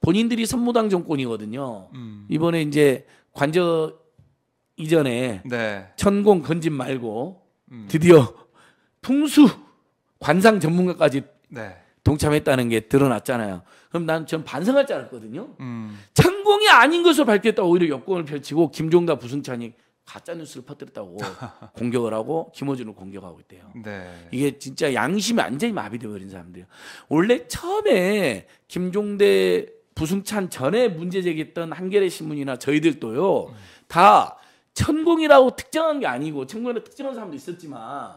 본인들이 선무당 정권이거든요. 음. 이번에 이제 관저 이전에 네. 천공 건진 말고 음. 드디어 풍수 관상 전문가까지 네. 동참했다는 게 드러났잖아요. 그럼 난 전 반성할 줄 알았거든요. 음. 천공이 아닌 것을 밝혔다 오히려 여권을 펼치고 김종다 부승찬이 가짜 뉴스를 퍼뜨렸다고 공격을 하고 김호준을 공격하고 있대요. 네. 이게 진짜 양심이 완전히 마비되어 버린 사람들이에요. 원래 처음에 김종대 부승찬 전에 문제 제기했던 한겨레 신문이나 저희들도요 다 천공이라고 특정한 게 아니고 천공이라 특정한 사람도 있었지만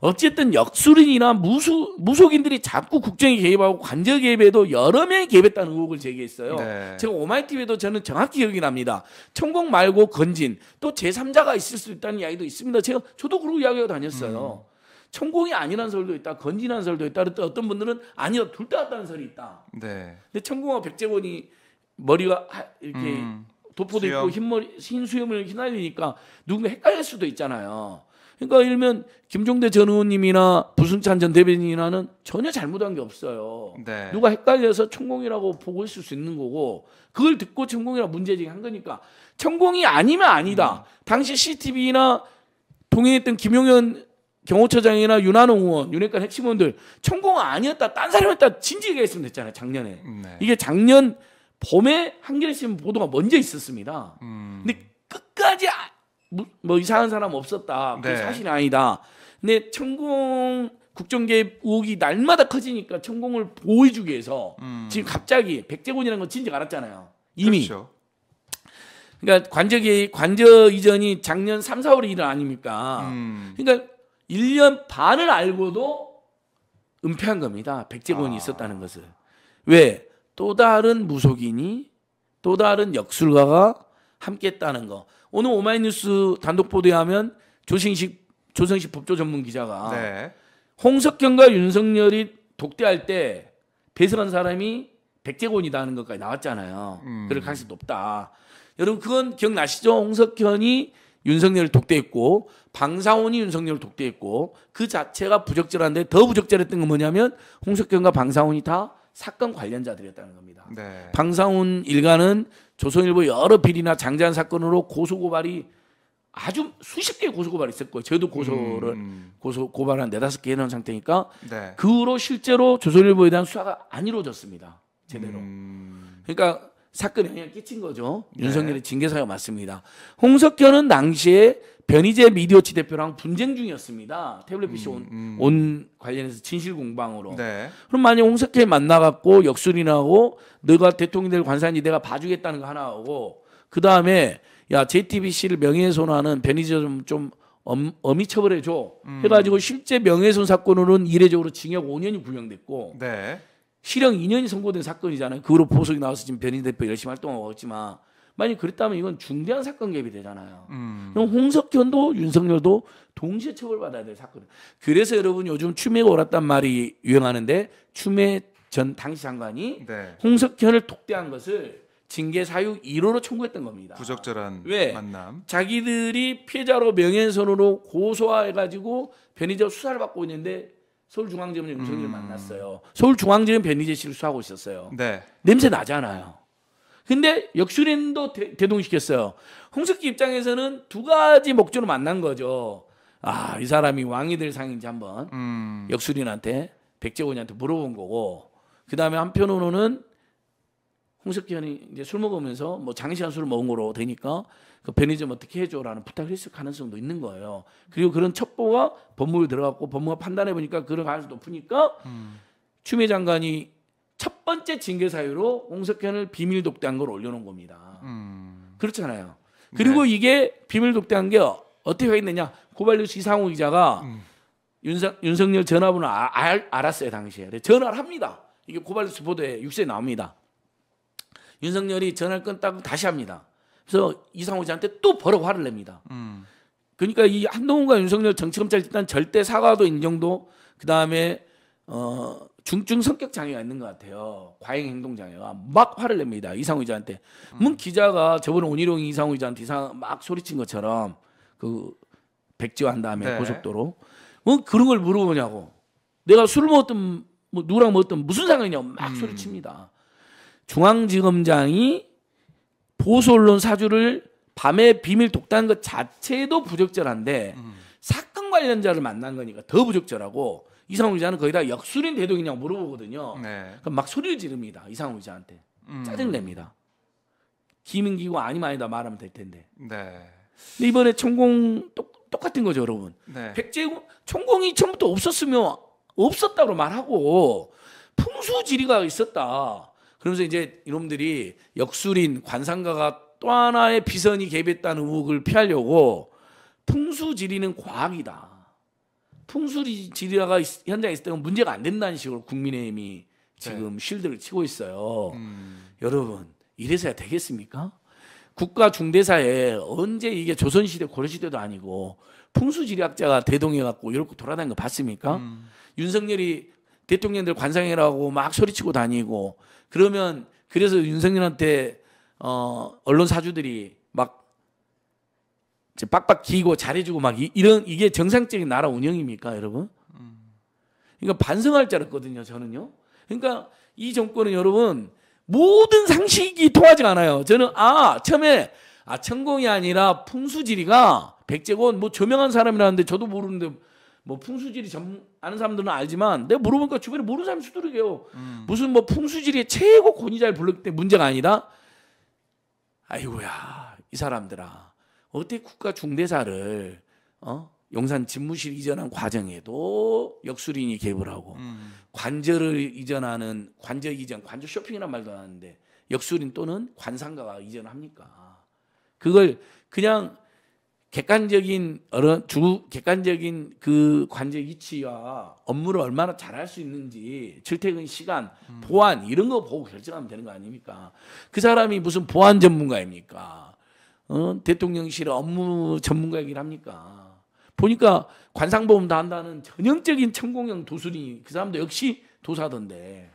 어쨌든 역술인이나 무수, 무속인들이 자꾸 국정에 개입하고 관저 개입에도 여러 명이 개입했다는 의혹을 제기했어요. 네. 제가 오마이티비에도 저는 정확히 기억이 납니다. 천공 말고 건진 또 제3자가 있을 수 있다는 이야기도 있습니다. 제가 저도 그러고 이야기하고 다녔어요. 음. 천공이 아니라는 설도 있다, 건진한 설도 있다. 어떤 분들은 아니요 둘다왔다는 설이 있다. 네. 근데 천공과 백제곤이 머리가 이렇게 음, 도포도 수염. 있고 흰머리 흰 수염을 휘날리니까 누군가 헷갈릴 수도 있잖아요. 그러니까 일면 김종대 전 의원님이나 부승찬 전 대변인이나는 전혀 잘못한 게 없어요. 네. 누가 헷갈려서 천공이라고 보고 있을 수 있는 거고 그걸 듣고 천공이라 문제제기한 거니까 천공이 아니면 아니다. 음. 당시 CCTV나 동행했던 김용현 경호처장이나 유난호 의원, 윤핵관 핵심원들 천공화 아니었다, 딴 사람이었다 진지하게 했으면 됐잖아요. 작년에 음, 네. 이게 작년 봄에 한겨레신문 보도가 먼저 있었습니다. 음. 근데 끝까지 아, 뭐, 뭐, 이상한 사람 없었다. 그 네. 사실이 아니다. 근데 천공 국정개입 의혹이 날마다 커지니까 천공을 보여주기 위해서 음. 지금 갑자기 백제곤이라는 건 진즉 알았잖아요. 이미. 그렇죠. 그러니까 관저 개 관저 이전이 작년 3, 4월에 일은 아닙니까? 음. 그러니까 1년 반을 알고도 은폐한 겁니다. 백제군이 아. 있었다는 것을. 왜? 또 다른 무속인이 또 다른 역술가가 함께 했다는 거. 오늘 오마이뉴스 단독 보도하면 에 조승식 조성식 법조 전문 기자가 네. 홍석경과 윤석열이 독대할 때 배설한 사람이 백제곤이다 하는 것까지 나왔잖아요. 음. 그럴 가능성이 높다. 여러분 그건 기억나시죠? 홍석현이 윤석열을 독대했고 방사원이 윤석열을 독대했고 그 자체가 부적절한데 더 부적절했던 건 뭐냐면 홍석경과 방사원이 다 사건 관련자들이었다는 겁니다. 네. 방사훈 일가는 조선일보 여러 비리나 장자연 사건으로 고소고발이 아주 수십 개의 고소고발이 있었고요. 저도 고소를 음. 고소 고발한 네다섯 개 해놓은 상태니까 네. 그 후로 실제로 조선일보에 대한 수사가 안 이루어졌습니다. 제대로. 음. 그러니까 사건 영향을 끼친 거죠. 네. 윤석열의 징계사가 맞습니다. 홍석현은 당시에 변희재 미디어치 대표랑 분쟁 중이었습니다. 태블릿 PC 음, 음. 온, 관련해서 진실 공방으로. 네. 그럼 만약 홍석현 이 만나갖고 역술이나고 너가 대통령 될관사지 내가 봐주겠다는 거 하나 하고 그 다음에 야 JTBC를 명예훼손하는 변희재 좀, 좀 엄, 엄히 처벌해줘. 음. 해가지고 실제 명예훼손 사건으로는 이례적으로 징역 5년이 구형됐고. 네. 실형 2년이 선고된 사건이잖아요. 그로 보석이 나와서 지금 변인 대표 열심히 활동하고 있지만 만약 그랬다면 이건 중대한 사건 개입이 되잖아요. 음. 그럼 홍석현도 윤석열도 동시에 처벌받아야 될 사건. 그래서 여러분 요즘 추미애가 옳았단 말이 유행하는데 추미애 전 당시 장관이 네. 홍석현을 독대한 것을 징계 사유 1호로 청구했던 겁니다. 부적절한 왜? 만남. 자기들이 피해자로 명예훼손으로 고소해 가지고 변희재 수사를 받고 있는데 서울중앙지검 윤석열 음. 만났어요. 서울중앙지검 변희재 씨를 수하고 있었어요. 네. 냄새 나잖아요. 근데 역술인도 대, 동시켰어요 홍석기 입장에서는 두 가지 목적으로 만난 거죠. 아, 이 사람이 왕이 될 상인지 한번 음. 역술인한테 백제원이한테 물어본 거고, 그 다음에 한편으로는 홍석현이 이제 술 먹으면서 뭐 장시간 술 먹은 거로 되니까 그 편의점 뭐 어떻게 해줘라는 부탁을 했을 가능성도 있는 거예요. 그리고 그런 첩보가 법무부에 들어갔고 법무부가 판단해 보니까 그런 가능성이 높으니까 음. 추미애 장관이 첫 번째 징계 사유로 홍석현을 비밀 독대한 걸 올려놓은 겁니다. 음. 그렇잖아요. 네. 그리고 네. 이게 비밀 독대한 게 어떻게 했느냐 고발뉴스 이상우 기자가 음. 윤석, 윤석열 전화번호 아, 알, 알았어요 당시에. 네, 전화를 합니다. 이게 고발뉴스 보도에 6시 나옵니다. 윤석열이 전화를 끊다고 다시 합니다. 그래서 이상호 씨한테 또 버럭 화를 냅니다. 음. 그러니까 이 한동훈과 윤석열 정치검찰 집단 절대 사과도 인정도 그 다음에 어 중증 성격 장애가 있는 것 같아요. 과잉 행동 장애가 막 화를 냅니다. 이상호 기자한테. 음. 문 기자가 저번에 온희룡 이상호 기자한테 이상 막 소리친 것처럼 그 백지화한 다음에 네. 고속도로 뭐 그런 걸 물어보냐고. 내가 술 먹었든 뭐 누구랑 먹었든 무슨 상관이냐고 막 음. 소리칩니다. 중앙지검장이 보수 언론 사주를 밤에 비밀 독단것 자체도 부적절한데 음. 사건 관련자를 만난 거니까 더 부적절하고 이상우 기자는 거의 다 역술인 대동이냐고 물어보거든요. 네. 그럼 막 소리를 지릅니다. 이상우 기자한테 음. 짜증냅니다. 김은기고 아니면 아니다 말하면 될 텐데. 네. 근데 이번에 천공 똑, 똑같은 거죠, 여러분. 네. 백제군 총공이 처음부터 없었으면 없었다고 말하고 풍수지리가 있었다. 그러면서 이제 이놈들이 역술인 관상가가 또 하나의 비선이 개입했다는 의혹을 피하려고 풍수지리는 과학이다. 풍수지리가 현장에 있을 때는 문제가 안 된다는 식으로 국민의힘이 지금 네. 쉴드를 치고 있어요. 음. 여러분 이래서야 되겠습니까? 국가 중대사에 언제 이게 조선시대 고려시대도 아니고 풍수지리학자가 대동해 갖고 이렇게 돌아다닌 거 봤습니까? 음. 윤석열이 대통령들 관상이라고 막 소리치고 다니고 그러면 그래서 윤석열한테 어 언론 사주들이 막 빡빡 기고 잘해주고 막 이, 런 이게 정상적인 나라 운영입니까 여러분? 그러니까 반성할 줄 알았거든요 저는요. 그러니까 이 정권은 여러분 모든 상식이 통하지 않아요. 저는 아 처음에 아 천공이 아니라 풍수지리가 백제곤 뭐 조명한 사람이라는데 저도 모르는데 뭐 풍수지리 전 아는 사람들은 알지만 내가 물어보니까 주변에 모르는 사람이 수두룩해요. 음. 무슨 뭐 풍수지리의 최고 권위자를 불렀기 때문에 문제가 아니다. 아이고야 이 사람들아 어떻게 국가 중대사를 어 용산 집무실 이전한 과정에도 역수인이 개입을 하고 음. 관절을 이전하는 관절 이전 관절 쇼핑이란 말도 안 하는데 역수인 또는 관상가가 이전합니까? 그걸 그냥 객관적인 어른 주 객관적인 그 관제 위치와 업무를 얼마나 잘할 수 있는지 출퇴근 시간 음. 보안 이런 거 보고 결정하면 되는 거 아닙니까? 그 사람이 무슨 보안 전문가입니까? 어? 대통령실 업무 전문가이긴 합니까? 보니까 관상보험도 한다는 전형적인 천공형 도술이 그 사람도 역시 도사던데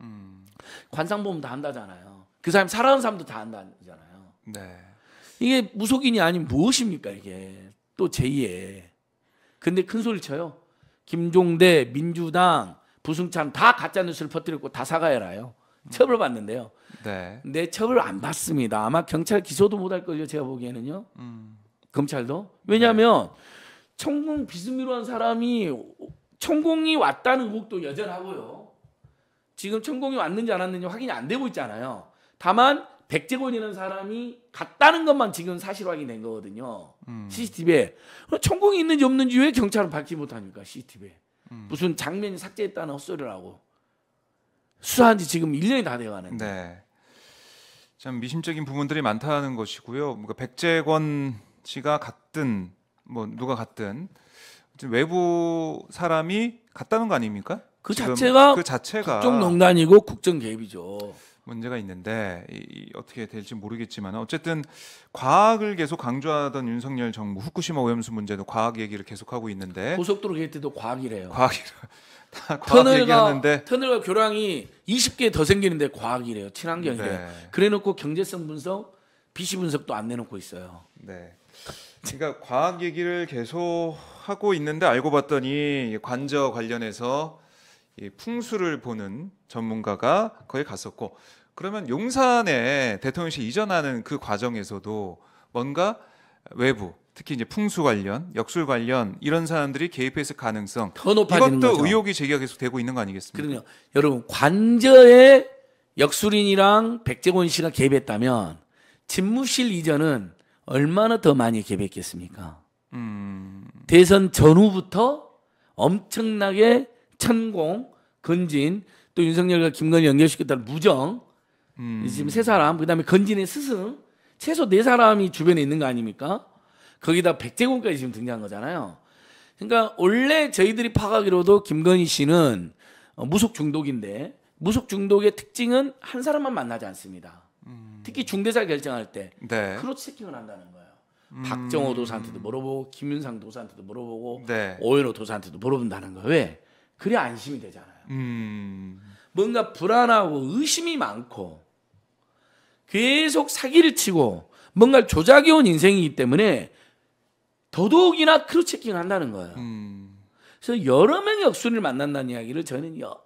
음. 관상보험도 한다잖아요. 그 사람 살아온 사람도 다 한다잖아요. 네. 이게 무속인이 아닌 무엇입니까 이게 또 제2의 근데 큰 소리 쳐요 김종대 민주당 부승찬 다 가짜 뉴스를 퍼뜨렸고 다 사과해라요 처벌 받는데요 네. 내 처벌 안 받습니다 아마 경찰 기소도 못 할 거예요 제가 보기에는요 음. 검찰도 왜냐하면 천공 비스미로 한 사람이 천공이 왔다는 의혹도 여전하고요 지금 천공이 왔는지 안 왔는지 확인이 안 되고 있잖아요 다만 백제권이라는 사람이 갔다는 것만 지금 사실 확인된 거거든요. 음. CCTV에 천공이 있는지 없는지 왜 경찰은 밝지 못하니까 CCTV에 음. 무슨 장면이 삭제했다는 헛소리를 하고 수사한 지 지금 1년이 다 돼가는데 네. 참 미심적인 부분들이 많다는 것이고요. 그러니까 백제권 씨가 갔든 뭐 누가 갔든 외부 사람이 갔다는 거 아닙니까? 그 자체가 그 자체가 국정 농단이고 국정 개입이죠. 문제가 있는데 이, 어떻게 될지 모르겠지만 어쨌든 과학을 계속 강조하던 윤석열 정부 후쿠시마 오염수 문제도 과학 얘기를 계속하고 있는데 고속도로 게이트도 과학이래요. 과학이라 다 과학 터널과, 얘기하는데 터널과 교량이 20개 더 생기는데 과학이래요. 친환경이래요. 네. 그래놓고 경제성 분석, 비시 분석도 안 내놓고 있어요. 네. 그러니까 과학 얘기를 계속 하고 있는데 알고 봤더니 관저 관련해서 이 풍수를 보는 전문가가 거기 갔었고 그러면 용산에 대통령실 이전하는 그 과정에서도 뭔가 외부 특히 이제 풍수 관련, 역술 관련 이런 사람들이 개입했을 가능성 더 높아지는 이것도 거죠. 의혹이 제기가 계속 되고 있는 거 아니겠습니까? 그럼요. 여러분 관저에 역술인이랑 백재곤 씨가 개입했다면 집무실 이전은 얼마나 더 많이 개입했겠습니까? 음... 대선 전후부터 엄청나게 천공, 근진또 윤석열과 김건희 연결시켰다는 무정 음. 지금 세 사람, 그다음에 건진의 스승 최소 네 사람이 주변에 있는 거 아닙니까? 거기다 백제군까지 지금 등장한 거잖아요. 그러니까 원래 저희들이 파악하기로도 김건희 씨는 어, 무속 중독인데 무속 중독의 특징은 한 사람만 만나지 않습니다. 음. 특히 중대사 결정할 때 네. 크로스 체킹을 한다는 거예요. 음. 박정호 도사한테도 물어보고 김윤상 도사한테도 물어보고 네. 오연호 도사한테도 물어본다는 거예요. 왜? 그래 안심이 되잖아요. 음. 뭔가 불안하고 의심이 많고 계속 사기를 치고 뭔가 조작해온 인생이기 때문에 더더욱이나 크루체킹 을 한다는 거예요. 음. 그래서 여러 명의 억수를 만난다는 이야기를 저는 여,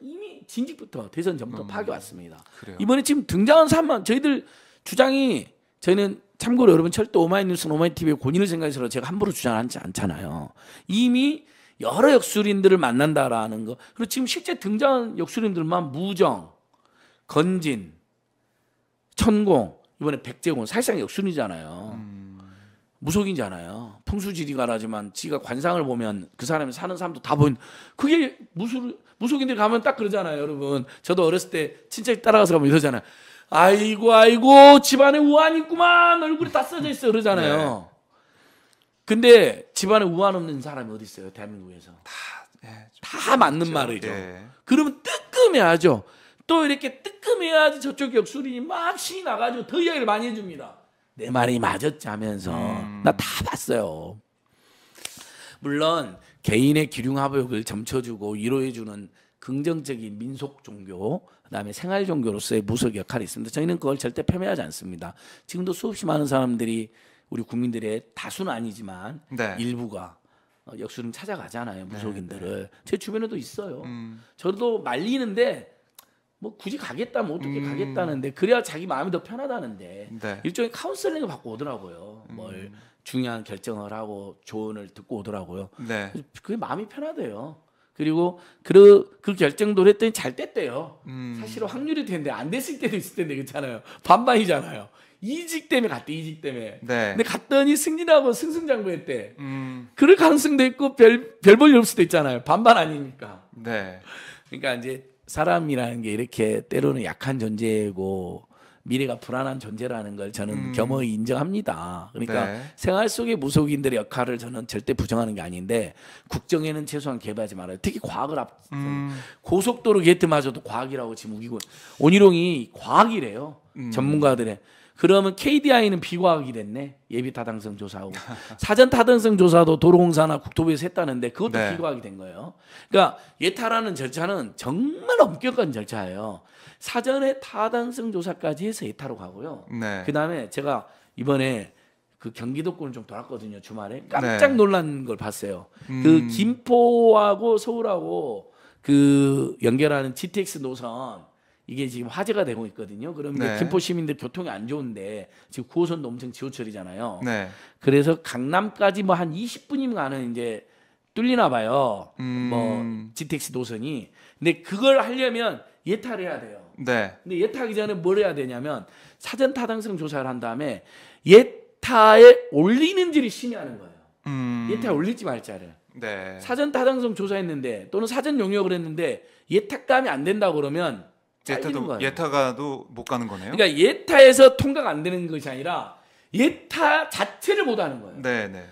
이미 진직부터 대선 전부터 음. 파악왔습니다 그래요. 이번에 지금 등장한 사람 저희들 주장이 저희는 참고로 여러분 철도 오마이뉴스 오마이TV의 고인을 생각해서 제가 함부로 주장하지 않잖아요. 이미 여러 역술인들을 만난다라는 거. 그리고 지금 실제 등장한 역술인들만 무정, 건진, 천공 이번에 백제공 사실상 역순이잖아요. 음. 무속인잖아요 풍수지리가라지만 지가 관상을 보면 그 사람이 사는 사람도 다 보인. 그게 무술 무속인들 가면 딱 그러잖아요, 여러분. 저도 어렸을 때 친척이 따라가서 가면 이러잖아요. 아이고 아이고 집안에 우환 있구만 얼굴이 다 써져 있어 그러잖아요. 네. 근데 집안에 우한 없는 사람이 어디 있어요 대한민국에서? 다, 네, 다 맞는 그렇죠. 말이죠. 네. 그러면 뜨끔해하죠. 또 이렇게 뜨끔해야지 저쪽 역술인이 막 신이 나가지고 더 이야기를 많이 해줍니다. 내 말이 맞았지 면서 음. 나다 봤어요. 물론 개인의 기륭합욕을 점쳐주고 위로해주는 긍정적인 민속 종교, 그다음에 생활 종교로서의 무속 역할이 있습니다. 저희는 그걸 절대 폄훼하지 않습니다. 지금도 수없이 많은 사람들이 우리 국민들의 다수는 아니지만 네. 일부가 어, 역수름 찾아가잖아요 네, 무속인들을 네, 네. 제 주변에도 있어요. 음. 저도 말리는데 뭐 굳이 가겠다, 면 뭐 어떻게 음. 가겠다는데 그래야 자기 마음이 더 편하다는데 네. 일종의 카운슬링을 받고 오더라고요. 음. 뭘 중요한 결정을 하고 조언을 듣고 오더라고요. 네. 그게 마음이 편하대요. 그리고 그, 그 결정도 했더니 잘 됐대요. 음. 사실은 확률이 되는데 안 됐을 때도 있을 텐데 그렇잖아요. 반반이잖아요. 이직 때문에 갔대 이직 때문에. 네. 근데 갔더니 승진하고 승승장구했대. 음. 그럴 가능성도 있고 별별볼일 없을 수도 있잖아요. 반반 아니니까 네. 그러니까 이제 사람이라는 게 이렇게 때로는 약한 존재고 미래가 불안한 존재라는 걸 저는 음. 겸허히 인정합니다. 그러니까 네. 생활 속의 무속인들의 역할을 저는 절대 부정하는 게 아닌데 국정에는 최소한 개발하지 말아요. 특히 과학을 앞 음. 고속도로 게이트마저도 과학이라고 지금 우기고 온희룡이 과학이래요. 음. 전문가들의 그러면 KDI는 비과학이 됐네. 예비 타당성 조사하고 사전 타당성 조사도 도로공사나 국토부에서 했다는데 그것도 네. 비과학이 된 거예요. 그러니까 예타라는 절차는 정말 엄격한 절차예요. 사전에 타당성 조사까지 해서 예타로 가고요. 네. 그다음에 제가 이번에 그 경기도권을 좀 돌았거든요 주말에 깜짝 네. 놀란 네. 걸 봤어요. 그 음. 그 김포하고 서울하고 그 연결하는 GTX 노선 이게 지금 화제가 되고 있거든요. 그러면 네. 김포 시민들 교통이 안 좋은데 지금 9호선도 엄청 지하철이잖아요. 네. 그래서 강남까지 뭐 한 20분이면 가는 이제 뚫리나 봐요. 음... 뭐 GTX 노선이. 근데 그걸 하려면 예탈 해야 돼요. 네. 근데 예타하기 전에 뭘 해야 되냐면 사전 타당성 조사를 한 다음에 예타에 올리는지를 심의하는 거예요. 음... 예타에 올릴지 말자를. 네. 사전 타당성 조사했는데 또는 사전 용역을 했는데 예탁감이 안 된다 그러면 아, 예타도 예타가도 못 가는 거네요. 그러니까 예타에서 통과가 안 되는 것이 아니라 예타 자체를 못 하는 거예요. 네, 네.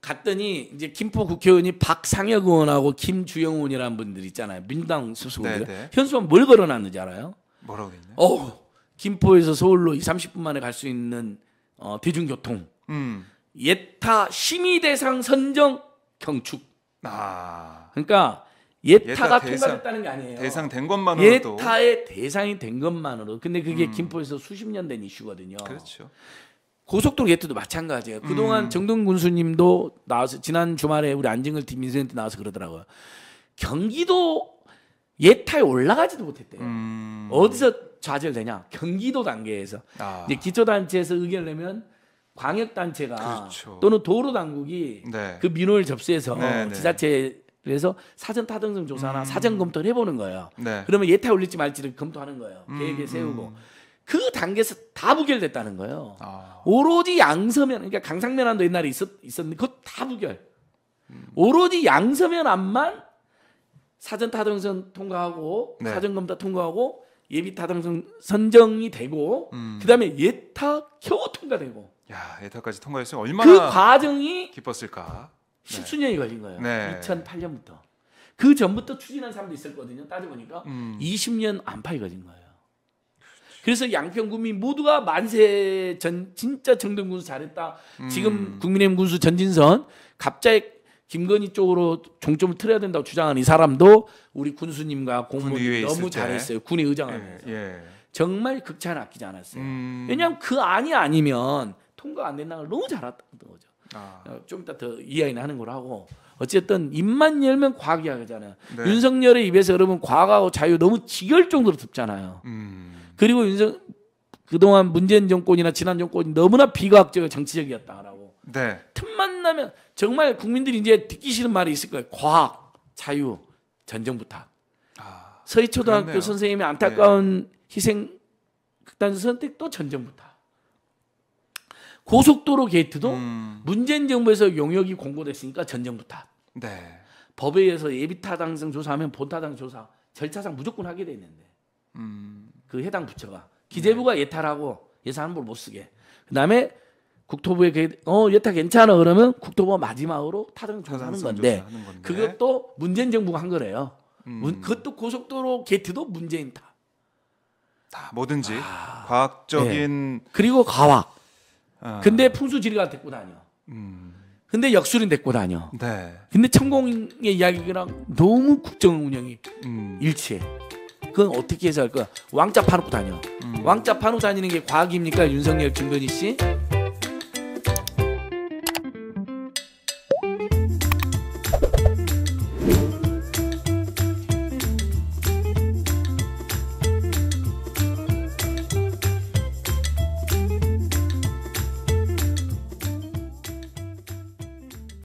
갔더니 이제 김포 국회의원이 박상혁 의원하고 김주영 의원이라는 분들 있잖아요. 민당 수석원 현수막 뭘 걸어놨는지 알아요? 뭐라고 했냐? 어, 김포에서 서울로 2, 30분 만에 갈 수 있는 어, 대중교통. 음. 예타 심의 대상 선정 경축. 아. 그러니까 예타가 예타 통과됐다는 게 아니에요. 대상된 것만으로도 예타의 대상이 된 것만으로. 근데 그게 음. 김포에서 수십 년 된 이슈거든요. 그렇죠. 고속도로 예트도 마찬가지예요. 그동안 음. 정동 군수님도 나와서 지난 주말에 우리 안진걸 팀 인센트 나와서 그러더라고요. 경기도 예타에 올라가지도 못했대요. 음. 어디서 좌절되냐? 경기도 단계에서 아. 이제 기초단체에서 의견을 내면 광역단체가 그렇죠. 또는 도로당국이 네. 그 민원을 접수해서 네, 네. 지자체 그래서 사전 타당성 조사나 음. 사전 검토를 해보는 거예요. 네. 그러면 예타 올릴지 말지를 검토하는 거예요. 음. 계획에 세우고. 음. 그 단계에서 다 부결됐다는 거예요. 아. 오로지 양서면, 그러니까 강상면안도 옛날에 있었, 있었는데 그거다 부결. 음. 오로지 양서면안만 사전 타당성 통과하고 네. 사전 검토 통과하고 예비 타당성 선정이 되고 음. 그다음에 예타 겨우 통과되고. 야 예타까지 통과했으면 얼마나 그 과정이 기뻤을까. 십수년이 걸린 거예요. 네. 2008년부터. 그 전부터 추진한 사람도 있었거든요. 따져보니까 음. 20년 안 팔거든 거예요. 그래서 양평 국민 모두가 만세 전 진짜 정동 군수 잘했다. 음. 지금 국민의힘 군수 전진선 갑자기 김건희 쪽으로 종점을 틀어야 된다고 주장하는 이 사람도 우리 군수님과 공무원 너무 잘했어요. 군의 의장하면서 예, 예. 정말 극찬 아끼지 않았어요. 음. 왜냐하면 그 안이 아니면 통과 안 된다는 걸 너무 잘았던 거죠. 아. 어, 좀 이따 더 이야기는 하는 걸 하고 어쨌든 입만 열면 과학이야기잖아요. 네. 윤석열의 입에서 여러분 과학하고 자유 너무 지겨울 정도로 덥잖아요 음. 그리고 윤석 그동안 문재인 정권이나 지난 정권이 너무나 비과학적 이고 정치적이었다라고. 네. 틈만 나면 정말 국민들이 이제 듣기 싫은 말이 있을 거예요. 과학, 자유, 전쟁부터. 아, 서희초등학교 선생님의 안타까운 네. 희생 극단적 선택 또 전쟁부터. 고속도로 게이트도 음. 문재인 정부에서 용역이 공고됐으니까 전쟁부터 네. 법에 의해서 예비 타당성 조사하면 본 타당 조사 절차상 무조건 하게 돼 있는데 음. 그 해당 부처가 기재부가 네. 예타라고 예산안보를 못 쓰게. 그다음에 국토부에 그, 어 예타 괜찮아 그러면 국토부가 마지막으로 타당 조사하는 건데, 건데, 그것도 문재인 정부가 한 거래요. 음. 그것도 고속도로 게이트도 문재인 다. 다 뭐든지 아, 과학적인 네. 그리고 과학 어. 근데 풍수지리가 데리고 다녀. 음. 근데 역술인 데리고 다녀. 네. 근데 천공의 이야기랑 너무 국정 운영이 음. 일치해. 그건 어떻게 해서 할까? 왕자 파놓고 다녀. 음. 왕자 파놓고 다니는 게 과학입니까? 윤석열, 김건희 씨?